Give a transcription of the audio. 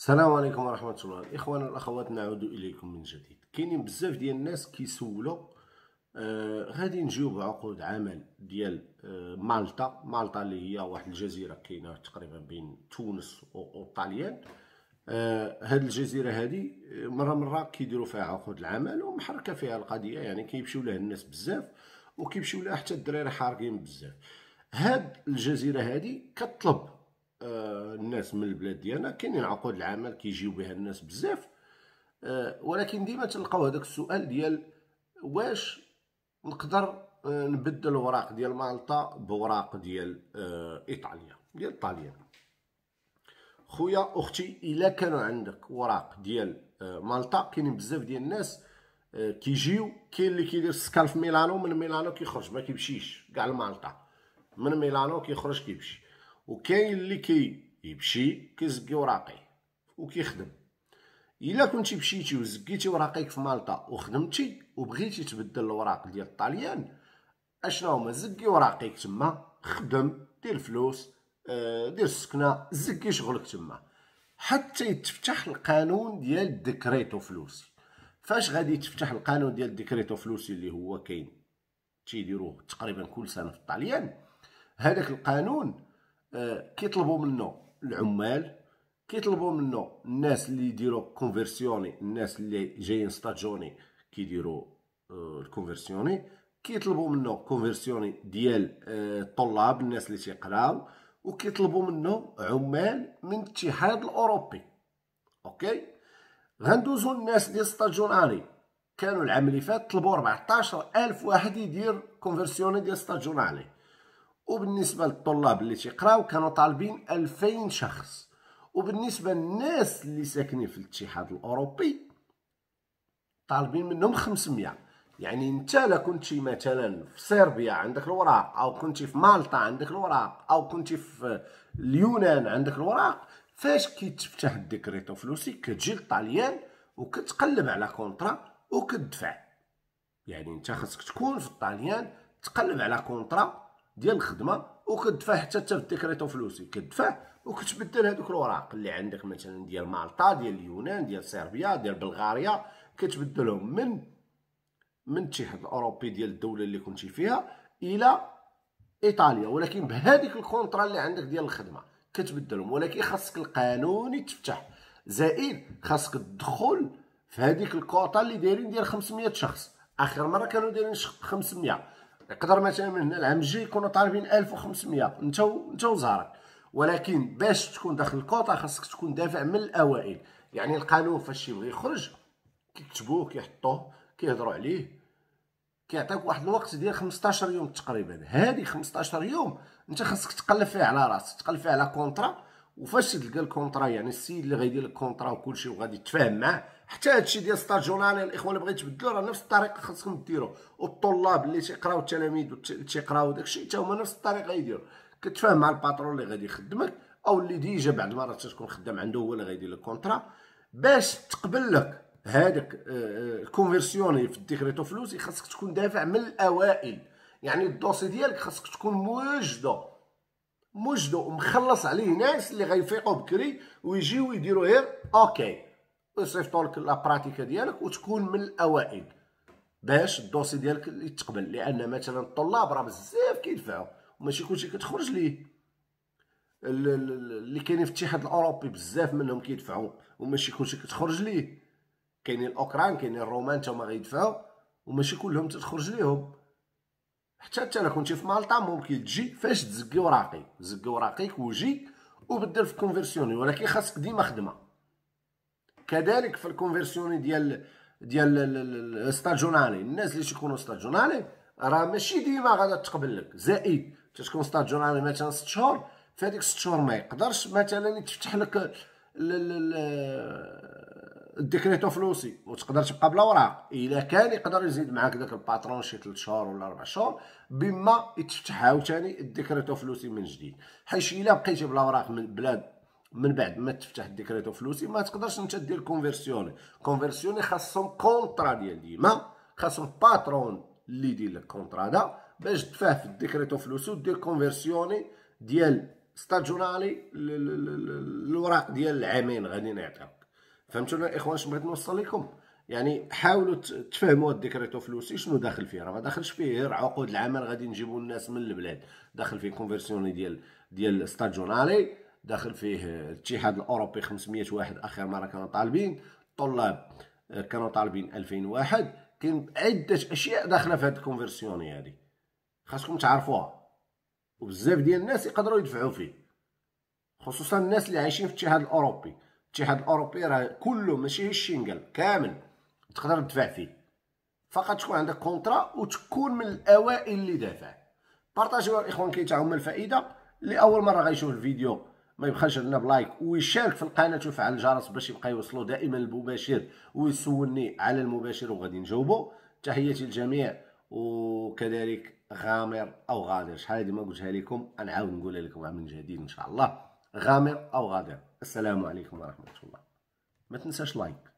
السلام عليكم ورحمه الله الاخوان والاخوات نعود اليكم من جديد كاينين بزاف ديال الناس كيسولوا آه غادي نجيو بعقود عمل ديال آه مالطا مالطا اللي هي واحد الجزيره كاينه تقريبا بين تونس والطاليان آه هاد الجزيره هادي آه، مره مره كيديروا فيها عقود العمل ومحركه فيها القضيه يعني كيمشيو لها الناس بزاف وكيمشيو لها حتى الدراري حارقين بزاف هاد الجزيره هادي كطلب آه، الناس من البلاد ديالنا كاينين عقود العمل كيجيو بها الناس بزاف آه، ولكن ديما تلقاو هذاك السؤال ديال واش نقدر آه، نبدل الوراق ديال مالطا بوراق ديال ايطاليا ديال ايطاليا خويا اختي الا كانوا عندك وراق ديال مالطا كاينين بزاف ديال الناس كيجيو كاين اللي كيدير السكال في ميلانو من ميلانو كيخرج ما كيمشيش كاع لمالطا من ميلانو كيخرج كيمشي وكاين اللي كي يمشي كيزكي وراقيه وكيخدم الا كنتي مشيتي وزكيتي وراقيك في مالطا وخدمتي وبغيتي تبدل الوراق ديال الطاليان اشنو هما زكي وراقيك تما خدم دير فلوس آه، دير السكنه زكي شغلك تما حتى يتفتح القانون ديال الديكريتو فلوسي فاش غادي تفتح القانون ديال الديكريتو فلوسي اللي هو كاين تيديروه تقريبا كل سنه في الطاليان هذاك القانون آه، كيطلبوا منه العمال كيطلبوا منه الناس اللي يديروا كونفيرسيوني الناس اللي جايين ستاجوني كيديروا آه، الكونفيرسيوني كيطلبوا منه كونفيرسيوني ديال الطلاب آه، الناس اللي تيقراو وكيطلبوا منه عمال من الاتحاد الاوروبي اوكي غندوزو الناس ديال ستاجوناري كانوا العام اللي فات طلبوا 14000 واحد يدير كونفيرسيوني ديال ستاجوناري وبالنسبه للطلاب اللي تيقراو كانوا طالبين 2000 شخص وبالنسبه للناس اللي ساكنين في الاتحاد الاوروبي طالبين منهم 500 يعني انت لا كنتي مثلا في صربيا عندك الوراق او كنتي في مالطا عندك الوراق او كنتي في اليونان عندك الوراق فاش كيتفتح الديكريتو فلوسي كتجي للطاليان وكتقلب على كونطرا وكتدفع يعني انت خاصك تكون في الطاليان تقلب على كونطرا ديال الخدمه وكتدفع حتى في الديكريتو فلوسي كتدفع وكتبدل هذوك الوراق اللي عندك مثلا ديال مالطا ديال اليونان ديال صربيا ديال بلغاريا كتبدلهم من من الاتحاد الاوروبي ديال الدوله اللي كنتي فيها الى ايطاليا ولكن بهذيك الكونترا اللي عندك ديال الخدمه كتبدلهم ولكن خاصك القانوني تفتح زائد خاصك تدخل في هذيك الكوطا اللي دايرين ديال 500 شخص اخر مره كانوا دايرين 500 يقدر مثلا من هنا العام الجاي يكونوا طالبين 1500 انت انت وزهرك ولكن باش تكون داخل الكوطا خاصك تكون دافع من الاوائل يعني القانون فاش يبغي يخرج كيكتبوه كيحطوه كيهضروا عليه كيعطيك واحد الوقت ديال 15 يوم تقريبا هذه 15 يوم انت خاصك تقلب فيه على راسك تقلب فيه على كونطرا وفاش تلقى الكونطرا يعني السيد اللي غيدير لك كونطرا وكلشي وغادي تفاهم معاه حتى هادشي ديال ستار جورنال الاخوه اللي بغيت تبدلو راه نفس الطريقه خاصكم ديرو والطلاب اللي تيقراو التلاميذ اللي تيقراو داكشي حتى هما نفس الطريقه يديروا كتفاهم مع الباترون اللي غادي يخدمك او اللي ديجا بعد مرة تكون خدام عنده هو اللي غيدير لك كونطرا باش تقبل لك هذاك آه، آه، اللي في الديكريتو فلوسي خاصك تكون دافع من الاوائل يعني الدوسي ديالك خاصك تكون موجده مجدو مخلص عليه ناس اللي غيفيقوا بكري ويجيو يديروا غير اوكي وصيفطوا لك لابراتيكا ديالك وتكون من الاوائل باش الدوسي ديالك يتقبل لان مثلا الطلاب راه بزاف كيدفعوا وماشي كلشي كتخرج ليه اللي كاينين في الاتحاد الاوروبي بزاف منهم كيدفعوا وماشي كلشي كتخرج ليه كاينين الاوكران كاينين الرومان هما غيدفعوا وماشي كلهم تتخرج ليهم حتى انت لو كنتي في مالطا ممكن تجي فاش تزكي وراقي زكي وراقيك وجي وبدل في الكونفيرسيوني ولكن خاصك ديما خدمه كذلك في الكونفيرسيوني ديال ديال الستاجونالي الناس اللي تيكونوا ستاجونالي راه ماشي ديما غادا تقبل لك زائد تكون ستاجونالي مثلا 6 شهور فهاديك 6 شهور ما يقدرش مثلا يتفتح لك ديكريتو فلوسي وتقدر تبقى بلا وراق الا كان يقدر يزيد معاك داك الباترون شي 3 شهور ولا 4 شهور بما يتفتح عاوتاني الديكريتو فلوسي من جديد حيت الا بقيتي بلا وراق من البلاد من بعد ما تفتح الديكريتو فلوسي ما تقدرش انت دير كونفيرسيون كونفيرسيوني خاصهم كونترا ديال ديما خاصهم باترون اللي يدير لك كونترا دا باش تفاه في الديكريتو فلوسي ودير كونفيرسيون ديال ستاجونالي الوراق ديال العامين غادي نعطيها فهمتونا الاخوان شنو بغيت نوصل لكم يعني حاولوا تفهموا الديكريتو فلوسي شنو داخل فيه راه ما داخلش فيه غير عقود العمل غادي نجيبوا الناس من البلاد داخل فيه كونفرسيون ديال ديال ستاجونالي داخل فيه الاتحاد الاوروبي 500 واحد اخر مره كانوا طالبين الطلاب آه، كانوا طالبين واحد كاين عده اشياء داخله في هاد الكونفرسيون هادي خاصكم تعرفوها وبزاف ديال الناس يقدروا يدفعوا فيه خصوصا الناس اللي عايشين في الاتحاد الاوروبي الاتحاد الاوروبي راه كله ماشي هي الشينغل كامل تقدر تدفع فيه فقط تكون عندك كونترا وتكون من الاوائل اللي دافع بارطاجيو الاخوان كي تعم الفائده اللي اول مره غيشوف الفيديو ما يبخلش لنا بلايك ويشارك في القناه ويفعل الجرس باش يبقى يوصلو دائما المباشر ويسولني على المباشر وغادي نجاوبو تحياتي للجميع وكذلك غامر او غادر شحال هذه ما قلتها لكم غنعاود نقولها لكم من جديد ان شاء الله غامر او غادر السلام عليكم ورحمه الله ما تنساش لايك